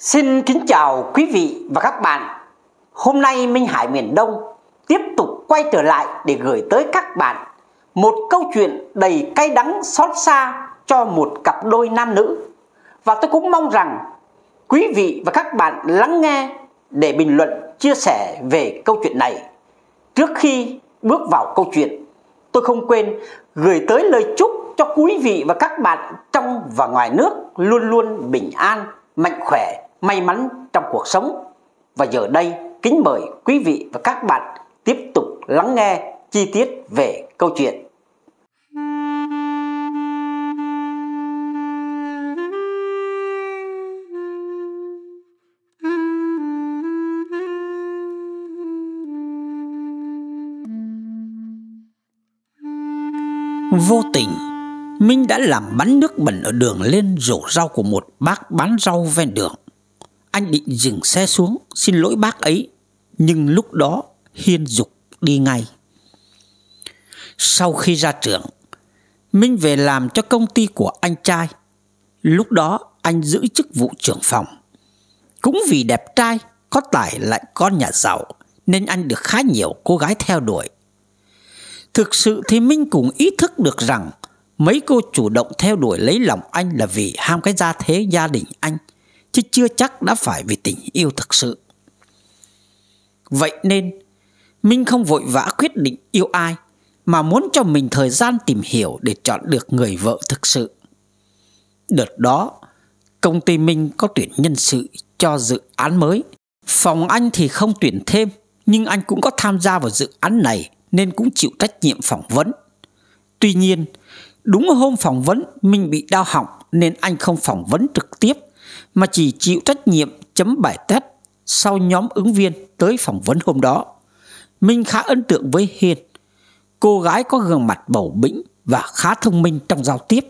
Xin kính chào quý vị và các bạn. Hôm nay Minh Hải miền Đông tiếp tục quay trở lại để gửi tới các bạn một câu chuyện đầy cay đắng xót xa cho một cặp đôi nam nữ. Và tôi cũng mong rằng quý vị và các bạn lắng nghe để bình luận chia sẻ về câu chuyện này. Trước khi bước vào câu chuyện, tôi không quên gửi tới lời chúc cho quý vị và các bạn trong và ngoài nước luôn luôn bình an mạnh khỏe may mắn trong cuộc sống. Và giờ đây, kính mời quý vị và các bạn tiếp tục lắng nghe chi tiết về câu chuyện. Vô tình, Minh đã làm bắn nước bẩn ở đường lên rổ rau của một bác bán rau ven đường. Anh định dừng xe xuống Xin lỗi bác ấy Nhưng lúc đó Hiên dục đi ngay Sau khi ra trường Minh về làm cho công ty của anh trai Lúc đó anh giữ chức vụ trưởng phòng Cũng vì đẹp trai Có tài lại con nhà giàu Nên anh được khá nhiều cô gái theo đuổi Thực sự thì Minh cũng ý thức được rằng Mấy cô chủ động theo đuổi lấy lòng anh là vì ham cái gia thế gia đình anh chứ chưa chắc đã phải vì tình yêu thực sự vậy nên minh không vội vã quyết định yêu ai mà muốn cho mình thời gian tìm hiểu để chọn được người vợ thực sự đợt đó công ty minh có tuyển nhân sự cho dự án mới phòng anh thì không tuyển thêm nhưng anh cũng có tham gia vào dự án này nên cũng chịu trách nhiệm phỏng vấn tuy nhiên đúng hôm phỏng vấn minh bị đau họng nên anh không phỏng vấn trực tiếp mà chỉ chịu trách nhiệm chấm bài test sau nhóm ứng viên tới phỏng vấn hôm đó. Minh khá ấn tượng với Hiền. Cô gái có gương mặt bầu bĩnh và khá thông minh trong giao tiếp.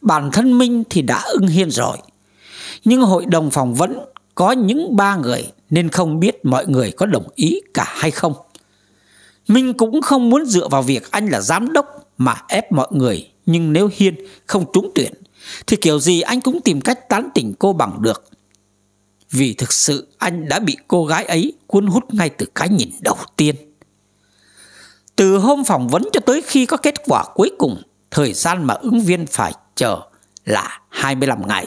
Bản thân Minh thì đã ưng Hiền rồi. Nhưng hội đồng phỏng vấn có những ba người nên không biết mọi người có đồng ý cả hay không. Minh cũng không muốn dựa vào việc anh là giám đốc mà ép mọi người. Nhưng nếu Hiên không trúng tuyển thì kiểu gì anh cũng tìm cách tán tỉnh cô bằng được Vì thực sự anh đã bị cô gái ấy cuốn hút ngay từ cái nhìn đầu tiên Từ hôm phỏng vấn cho tới khi có kết quả cuối cùng Thời gian mà ứng viên phải chờ là 25 ngày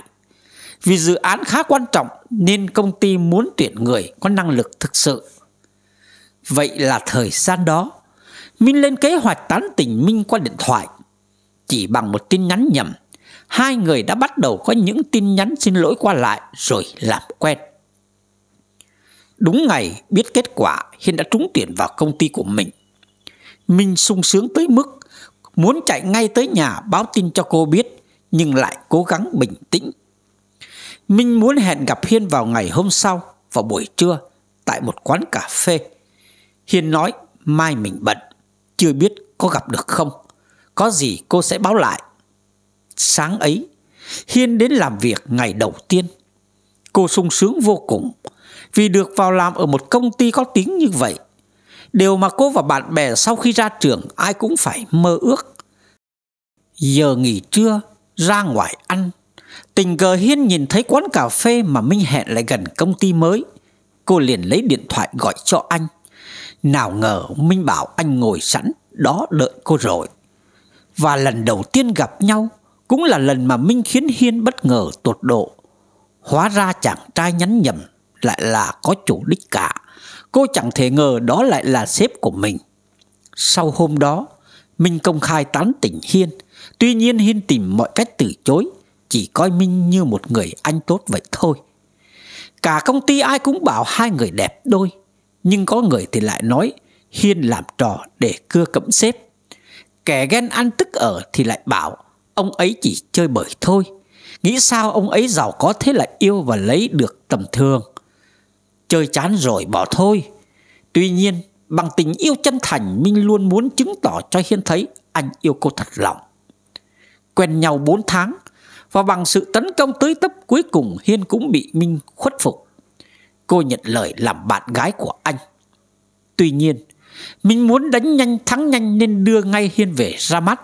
Vì dự án khá quan trọng nên công ty muốn tuyển người có năng lực thực sự Vậy là thời gian đó Minh lên kế hoạch tán tỉnh Minh qua điện thoại Chỉ bằng một tin nhắn nhầm hai người đã bắt đầu có những tin nhắn xin lỗi qua lại rồi làm quen. Đúng ngày biết kết quả Hiên đã trúng tuyển vào công ty của mình. Minh sung sướng tới mức muốn chạy ngay tới nhà báo tin cho cô biết nhưng lại cố gắng bình tĩnh. Minh muốn hẹn gặp Hiên vào ngày hôm sau vào buổi trưa tại một quán cà phê. Hiên nói mai mình bận, chưa biết có gặp được không. Có gì cô sẽ báo lại Sáng ấy, Hiên đến làm việc ngày đầu tiên. Cô sung sướng vô cùng vì được vào làm ở một công ty có tiếng như vậy. Điều mà cô và bạn bè sau khi ra trường ai cũng phải mơ ước. Giờ nghỉ trưa, ra ngoài ăn. Tình cờ Hiên nhìn thấy quán cà phê mà Minh hẹn lại gần công ty mới. Cô liền lấy điện thoại gọi cho anh. Nào ngờ Minh bảo anh ngồi sẵn, đó đợi cô rồi. Và lần đầu tiên gặp nhau, cũng là lần mà Minh khiến Hiên bất ngờ tột độ. Hóa ra chàng trai nhắn nhầm lại là có chủ đích cả. Cô chẳng thể ngờ đó lại là sếp của mình. Sau hôm đó, Minh công khai tán tỉnh Hiên. Tuy nhiên Hiên tìm mọi cách từ chối, chỉ coi Minh như một người anh tốt vậy thôi. Cả công ty ai cũng bảo hai người đẹp đôi, nhưng có người thì lại nói Hiên làm trò để cưa cẫm sếp Kẻ ghen ăn tức ở thì lại bảo Ông ấy chỉ chơi bời thôi Nghĩ sao ông ấy giàu có thế lại yêu và lấy được tầm thường Chơi chán rồi bỏ thôi Tuy nhiên bằng tình yêu chân thành Minh luôn muốn chứng tỏ cho Hiên thấy anh yêu cô thật lòng Quen nhau 4 tháng Và bằng sự tấn công tới tấp cuối cùng Hiên cũng bị Minh khuất phục Cô nhận lời làm bạn gái của anh Tuy nhiên Minh muốn đánh nhanh thắng nhanh nên đưa ngay Hiên về ra mắt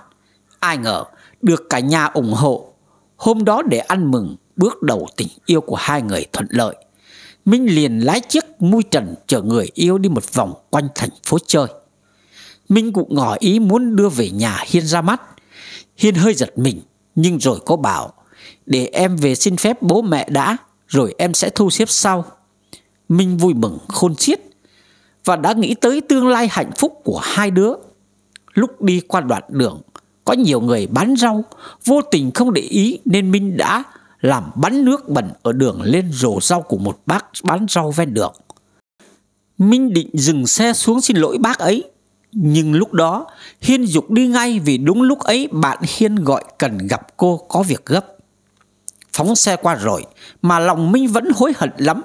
Ai ngờ được cả nhà ủng hộ. Hôm đó để ăn mừng bước đầu tình yêu của hai người thuận lợi. Minh liền lái chiếc mui trần chở người yêu đi một vòng quanh thành phố chơi. Minh cũng ngỏ ý muốn đưa về nhà Hiên ra mắt. Hiên hơi giật mình nhưng rồi có bảo để em về xin phép bố mẹ đã rồi em sẽ thu xếp sau. Minh vui mừng khôn xiết và đã nghĩ tới tương lai hạnh phúc của hai đứa. Lúc đi qua đoạn đường có nhiều người bán rau Vô tình không để ý nên Minh đã Làm bắn nước bẩn ở đường lên rổ rau của một bác bán rau ven đường Minh định dừng xe xuống xin lỗi bác ấy Nhưng lúc đó Hiên dục đi ngay vì đúng lúc ấy bạn Hiên gọi cần gặp cô có việc gấp Phóng xe qua rồi mà lòng Minh vẫn hối hận lắm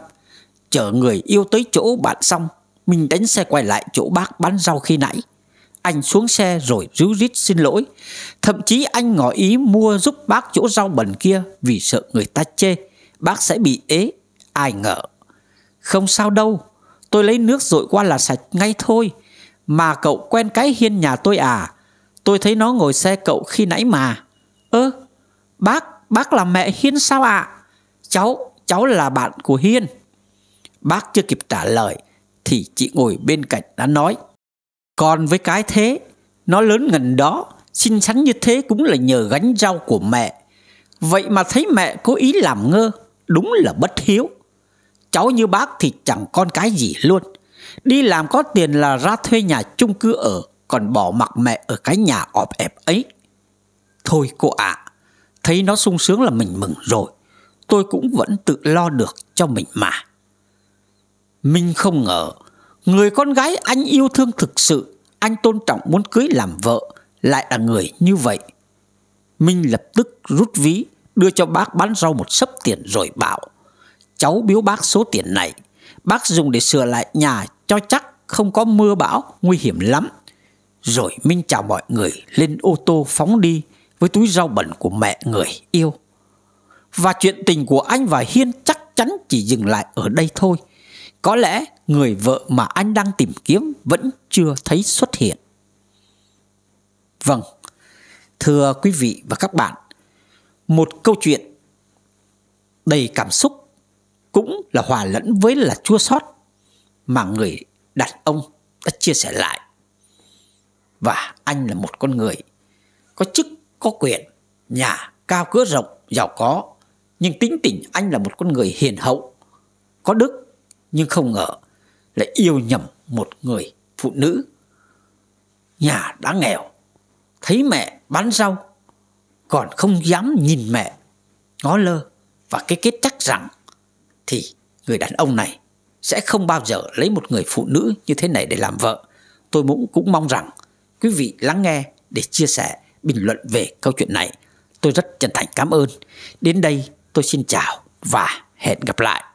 Chở người yêu tới chỗ bạn xong mình đánh xe quay lại chỗ bác bán rau khi nãy anh xuống xe rồi ríu rít xin lỗi. Thậm chí anh ngỏ ý mua giúp bác chỗ rau bẩn kia vì sợ người ta chê. Bác sẽ bị ế. Ai ngờ. Không sao đâu. Tôi lấy nước rội qua là sạch ngay thôi. Mà cậu quen cái hiên nhà tôi à? Tôi thấy nó ngồi xe cậu khi nãy mà. Ơ, bác, bác là mẹ Hiên sao ạ? À? Cháu, cháu là bạn của Hiên. Bác chưa kịp trả lời thì chị ngồi bên cạnh đã nói còn với cái thế, nó lớn ngần đó, xinh xắn như thế cũng là nhờ gánh rau của mẹ. Vậy mà thấy mẹ cố ý làm ngơ, đúng là bất hiếu. Cháu như bác thì chẳng con cái gì luôn. Đi làm có tiền là ra thuê nhà chung cư ở, còn bỏ mặc mẹ ở cái nhà ọp ẹp ấy. Thôi cô ạ, à, thấy nó sung sướng là mình mừng rồi. Tôi cũng vẫn tự lo được cho mình mà. Minh không ngờ Người con gái anh yêu thương thực sự, anh tôn trọng muốn cưới làm vợ, lại là người như vậy. Minh lập tức rút ví, đưa cho bác bán rau một sấp tiền rồi bảo. Cháu biếu bác số tiền này, bác dùng để sửa lại nhà cho chắc không có mưa bão, nguy hiểm lắm. Rồi Minh chào mọi người lên ô tô phóng đi với túi rau bẩn của mẹ người yêu. Và chuyện tình của anh và Hiên chắc chắn chỉ dừng lại ở đây thôi. Có lẽ người vợ mà anh đang tìm kiếm vẫn chưa thấy xuất hiện. Vâng, thưa quý vị và các bạn, một câu chuyện đầy cảm xúc cũng là hòa lẫn với là chua xót mà người đàn ông đã chia sẻ lại. Và anh là một con người có chức, có quyền, nhà cao cửa rộng, giàu có, nhưng tính tình anh là một con người hiền hậu, có đức nhưng không ngờ lại yêu nhầm một người phụ nữ. Nhà đã nghèo, thấy mẹ bán rau, còn không dám nhìn mẹ, ngó lơ và cái kết chắc rằng thì người đàn ông này sẽ không bao giờ lấy một người phụ nữ như thế này để làm vợ. Tôi cũng cũng mong rằng quý vị lắng nghe để chia sẻ bình luận về câu chuyện này. Tôi rất chân thành cảm ơn. Đến đây tôi xin chào và hẹn gặp lại.